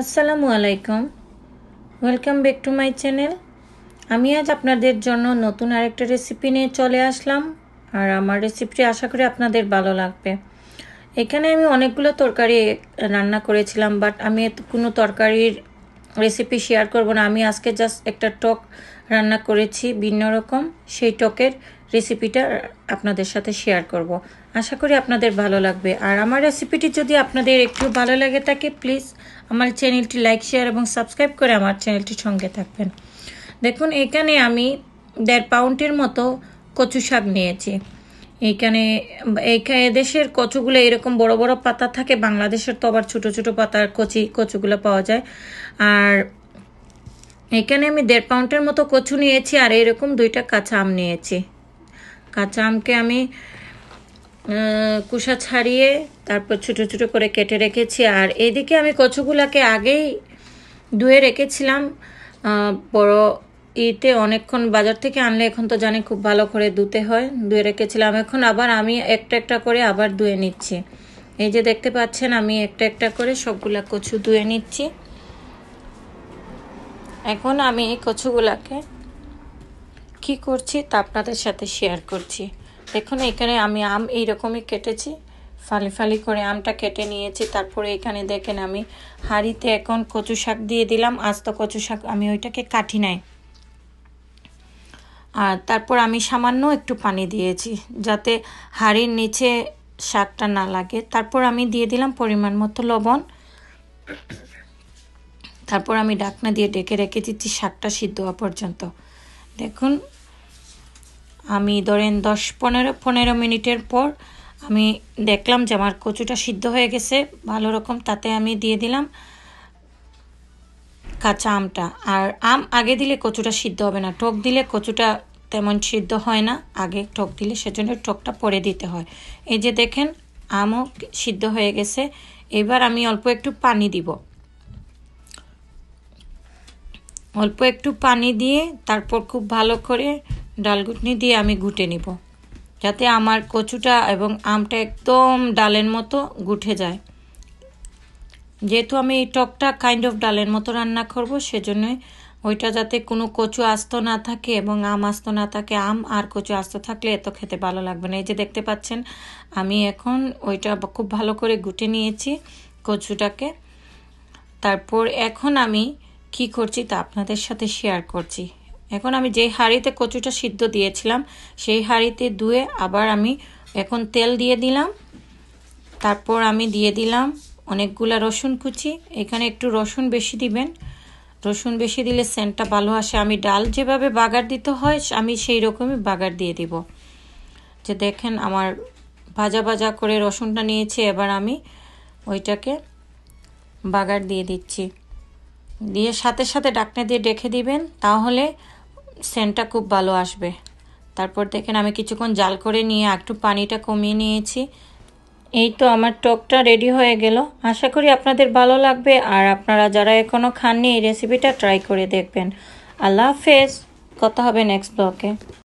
আসসালামু আলাইকুম welcome back to my channel আমি আজ আপনাদের জন্য নতুন আরেকটা রেসিপি নিয়ে চলে আসলাম আর আমার রেসিপিটি আশা করি আপনাদের ভালো লাগবে এখানে আমি অনেকগুলো তরকারি রান্না করেছিলাম বাট আমি কোনো তরকারির রেসিপি শেয়ার করব না আমি আজকে জাস্ট একটা টক রান্না করেছি ভিন্ন রকম সেই টকের রেসিপিটা আপনাদের সাথে শেয়ার করব। আশা করি আপনাদের ভালো লাগবে আর আমার রেসিপিটি যদি আপনাদের একটু ভালো লাগে থাকে প্লিজ আমার চ্যানেলটি লাইক শেয়ার এবং সাবস্ক্রাইব করে আমার চ্যানেলটি সঙ্গে থাকবেন দেখুন এখানে আমি দেড় পাউন্ডের মতো কচু শাক নিয়েছি এইখানে এইখানে এদেশের কচুগুলো এরকম বড় বড় পাতা থাকে বাংলাদেশের তো আবার ছোটো ছোটো পাতার কচি কচুগুলো পাওয়া যায় আর এখানে আমি দেড় পাউন্ডের মতো কচু নিয়েছি আর এরকম দুইটা কাঁচা আম নিয়েছি কাঁচা আমকে আমি কুষা ছাড়িয়ে তারপর ছোটো ছোটো করে কেটে রেখেছি আর এদিকে আমি কচুগুলাকে আগেই ধুয়ে রেখেছিলাম বড় ইতে অনেকক্ষণ বাজার থেকে আনলে এখন তো জানি খুব ভালো করে ধুতে হয় ধুয়ে রেখেছিলাম এখন আবার আমি একটা একটা করে আবার ধুয়ে নিচ্ছি এই যে দেখতে পাচ্ছেন আমি একটা একটা করে সবগুলা কচু ধুয়ে নিচ্ছি এখন আমি কচুগুলাকে কি করছি তা আপনাদের সাথে শেয়ার করছি দেখুন এখানে আমি আম এইরকমই কেটেছি ফালি ফালি করে আমটা কেটে নিয়েছি তারপরে এখানে দেখেন আমি হাঁড়িতে এখন কচু শাক দিয়ে দিলাম আজ তো কচু শাক আমি ওইটাকে কাটি নাই আর তারপর আমি সামান্য একটু পানি দিয়েছি যাতে হাঁড়ির নিচে শাকটা না লাগে তারপর আমি দিয়ে দিলাম পরিমাণ মতো লবণ তারপর আমি ডাকনা দিয়ে ডেকে রেখে দিচ্ছি শাকটা সিদ্ধ হওয়া পর্যন্ত দেখুন আমি ধরেন দশ পনেরো পনেরো মিনিটের পর আমি দেখলাম যে আমার কচুটা সিদ্ধ হয়ে গেছে ভালো রকম তাতে আমি দিয়ে দিলাম কাঁচা আমটা আর আম আগে দিলে কচুটা সিদ্ধ হবে না টক দিলে কচুটা তেমন সিদ্ধ হয় না আগে টক দিলে সেজন্য টকটা পরে দিতে হয় এই যে দেখেন আমও সিদ্ধ হয়ে গেছে এবার আমি অল্প একটু পানি দিব অল্প একটু পানি দিয়ে তারপর খুব ভালো করে ডালগুটনি দিয়ে আমি ঘুটে নিব যাতে আমার কচুটা এবং আমটা একদম ডালের মতো গুঠে যায় যেহেতু আমি এই টকটা কাইন্ড অফ ডালের মতো রান্না করব সেজন্য ওইটা যাতে কোনো কচু আস্ত না থাকে এবং আম আস্ত না থাকে আম আর কচু আস্ত থাকলে এত খেতে ভালো লাগবে না এই যে দেখতে পাচ্ছেন আমি এখন ওইটা খুব ভালো করে গুটে নিয়েছি কচুটাকে তারপর এখন আমি কি করছি তা আপনাদের সাথে শেয়ার করছি এখন আমি যেই হাঁড়িতে কচুটা সিদ্ধ দিয়েছিলাম সেই হাঁড়িতে ধুয়ে আবার আমি এখন তেল দিয়ে দিলাম তারপর আমি দিয়ে দিলাম অনেকগুলা রসুন কুচি এখানে একটু রসুন বেশি দিবেন রসুন বেশি দিলে সেন্টটা ভালো আসে আমি ডাল যেভাবে বাগার দিতে হয় আমি সেই রকমই বাগার দিয়ে দিব যে দেখেন আমার ভাজা ভাজা করে রসুনটা নিয়েছি এবার আমি ওইটাকে বাগার দিয়ে দিচ্ছি দিয়ে সাথে সাথে ডাকনা দিয়ে ডেকে দিবেন তাহলে সেন্টটা খুব ভালো আসবে তারপর দেখেন আমি কিছুক্ষণ জাল করে নিয়ে একটু পানিটা কমিয়ে নিয়েছি এই তো আমার টকটা রেডি হয়ে গেল আশা করি আপনাদের ভালো লাগবে আর আপনারা যারা এখনও খাননি এই রেসিপিটা ট্রাই করে দেখবেন আল্লাহ হাফেজ কথা হবে নেক্সট ব্লকে